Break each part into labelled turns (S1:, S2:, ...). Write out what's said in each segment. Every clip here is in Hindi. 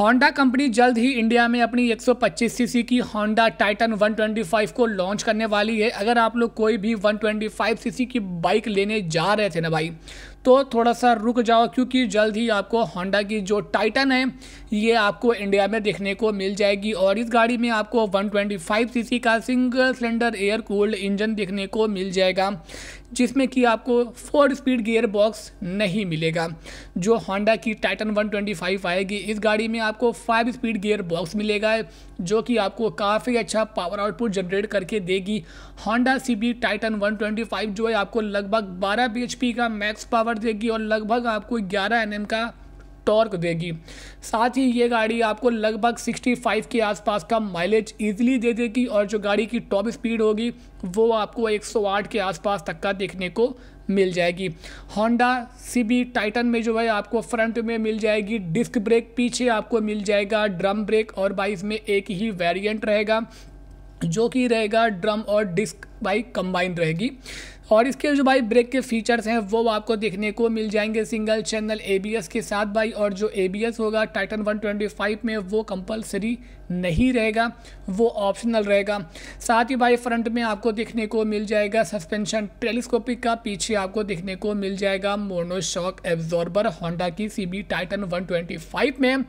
S1: होंडा कंपनी जल्द ही इंडिया में अपनी 125 सीसी की होंडा टाइटन 125 को लॉन्च करने वाली है अगर आप लोग कोई भी 125 सीसी की बाइक लेने जा रहे थे ना भाई तो थोड़ा सा रुक जाओ क्योंकि जल्द ही आपको होंडा की जो टाइटन है ये आपको इंडिया में देखने को मिल जाएगी और इस गाड़ी में आपको 125 सीसी का single cylinder air cooled engine देखने को मिल जाएगा जिसमें कि आपको फोर स्पीड गियर बॉक्स नहीं मिलेगा जो होंडा की टाइटन 125 आएगी इस गाड़ी में आपको फाइव स्पीड गियर बॉक्स मिलेगा जो कि आपको काफ़ी अच्छा पावर आउटपुट जनरेट करके देगी होंडा सी टाइटन 125 जो है आपको लगभग 12 बी का मैक्स पावर देगी और लगभग आपको 11 एन का टॉर्क देगी साथ ही ये गाड़ी आपको लगभग 65 के आसपास का माइलेज ईजिली दे देगी और जो गाड़ी की टॉप स्पीड होगी वो आपको 108 के आसपास तक का देखने को मिल जाएगी होंडा सीबी टाइटन में जो है आपको फ्रंट में मिल जाएगी डिस्क ब्रेक पीछे आपको मिल जाएगा ड्रम ब्रेक और बाईस में एक ही वेरियंट रहेगा जो कि रहेगा ड्रम और डिस्क बाइक कंबाइन रहेगी और इसके जो भाई ब्रेक के फीचर्स हैं वो आपको देखने को मिल जाएंगे सिंगल चैनल एबीएस के साथ भाई और जो एबीएस होगा टाइटन 125 में वो कंपलसरी नहीं रहेगा वो ऑप्शनल रहेगा साथ ही भाई फ्रंट में आपको देखने को मिल जाएगा सस्पेंशन टेलीस्कोपिक का पीछे आपको देखने को मिल जाएगा मोनोशॉक एब्जॉर्बर होंडा की सी बी टाइटन वन में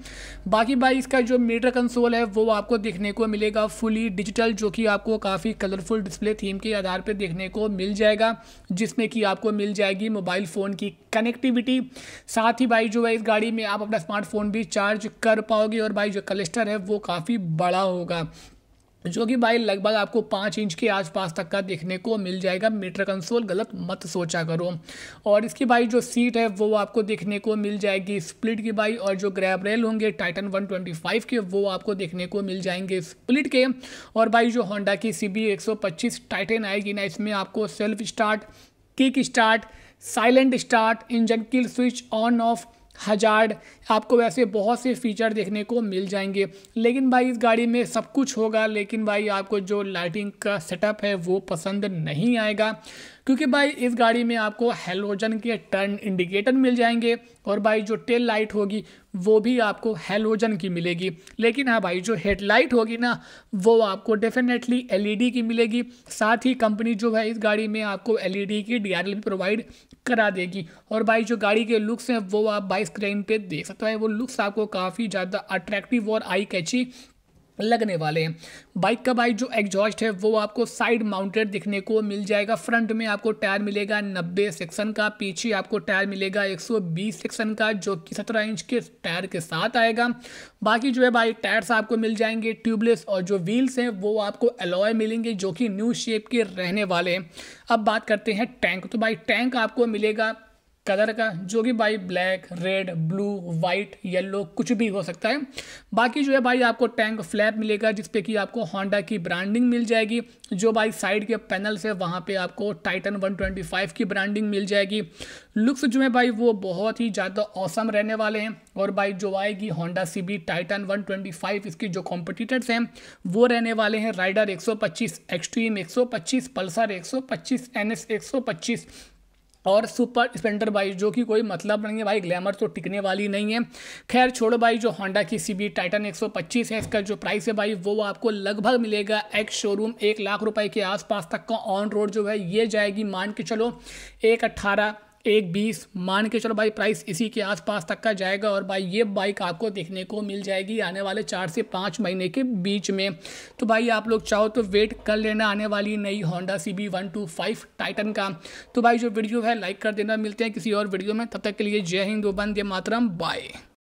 S1: बाकी भाई इसका जो मीटर कंसोल है वो आपको देखने को मिलेगा फुली डिजिटल जो कि आपको काफ़ी कलरफुल डिस्प्ले थीम के आधार पर देखने को मिल जाएगा जिसमें कि आपको मिल जाएगी मोबाइल फ़ोन की कनेक्टिविटी साथ ही भाई जो है इस गाड़ी में आप अपना स्मार्टफोन भी चार्ज कर पाओगे और भाई जो क्लस्टर है वो काफ़ी बड़ा होगा जो कि भाई लगभग आपको पाँच इंच के आसपास तक का देखने को मिल जाएगा मीटर कंसोल गलत मत सोचा करो और इसकी भाई जो सीट है वो आपको देखने को मिल जाएगी स्प्लिट की भाई और जो ग्रैब रेल होंगे टाइटन 125 के वो आपको देखने को मिल जाएंगे स्प्लिट के और भाई जो होंडा की सी बी टाइटन आएगी ना इसमें आपको self start kick start silent start engine kill switch on off hazard आपको वैसे बहुत से फीचर देखने को मिल जाएंगे लेकिन भाई इस गाड़ी में सब कुछ होगा लेकिन भाई आपको जो लाइटिंग का सेटअप है वो पसंद नहीं आएगा क्योंकि भाई इस गाड़ी में आपको हेलोजन के टर्न इंडिकेटर मिल जाएंगे और भाई जो टेल लाइट होगी वो भी आपको हेलोजन की मिलेगी लेकिन हाँ भाई जो हेडलाइट होगी ना वो आपको डेफिनेटली एलईडी e की मिलेगी साथ ही कंपनी जो है इस गाड़ी में आपको एलईडी e की डीआरएल भी प्रोवाइड करा देगी और भाई जो गाड़ी के लुक्स हैं वो आप बाई स्क्रीन पे देख सकते हैं वो लुक्स आपको काफ़ी ज़्यादा अट्रैक्टिव और आई कैची लगने वाले हैं बाइक का बाइक जो एग्जॉस्ट है वो आपको साइड माउंटेड दिखने को मिल जाएगा फ्रंट में आपको टायर मिलेगा 90 सेक्शन का पीछे आपको टायर मिलेगा 120 सेक्शन का जो कि 17 इंच के टायर के साथ आएगा बाकी जो है बाइक टायर्स आपको मिल जाएंगे ट्यूबलेस और जो व्हील्स हैं वो आपको एलॉय मिलेंगे जो कि न्यू शेप के रहने वाले हैं अब बात करते हैं टैंक तो बाइक टैंक आपको मिलेगा कलर का जो कि भाई black red blue white yellow कुछ भी हो सकता है बाकी जो है भाई आपको टैंक फ्लैप मिलेगा जिस पे कि आपको होंडा की ब्रांडिंग मिल जाएगी जो भाई साइड के पैनल से वहाँ पे आपको टाइटन 125 की ब्रांडिंग मिल जाएगी लुक्स जो है भाई वो बहुत ही ज़्यादा औसम रहने वाले हैं और भाई जो आएगी Honda C B Titan one इसकी जो कॉम्पिटिटर्स हैं वो रहने वाले हैं राइडर पच्चीस एक्सट्रीम 125 पल्सर एक सौ पच्चीस और सुपर स्पेंडर बाइक जो कि कोई मतलब नहीं है भाई ग्लैमर तो टिकने वाली नहीं है खैर छोड़ो भाई जो होंडा की सी बी टाइटन 125 है इसका जो प्राइस है भाई वो आपको लगभग मिलेगा एक शोरूम एक लाख रुपए के आसपास तक का ऑन रोड जो है ये जाएगी मान के चलो एक अट्ठारह एक बीस मान के चलो भाई प्राइस इसी के आसपास तक का जाएगा और भाई ये बाइक आपको देखने को मिल जाएगी आने वाले चार से पाँच महीने के बीच में तो भाई आप लोग चाहो तो वेट कर लेना आने वाली नई Honda C B one two five Titan का तो भाई जो वीडियो है लाइक कर देना मिलते हैं किसी और वीडियो में तब तक के लिए जय हिंद वंदे मातरम बाय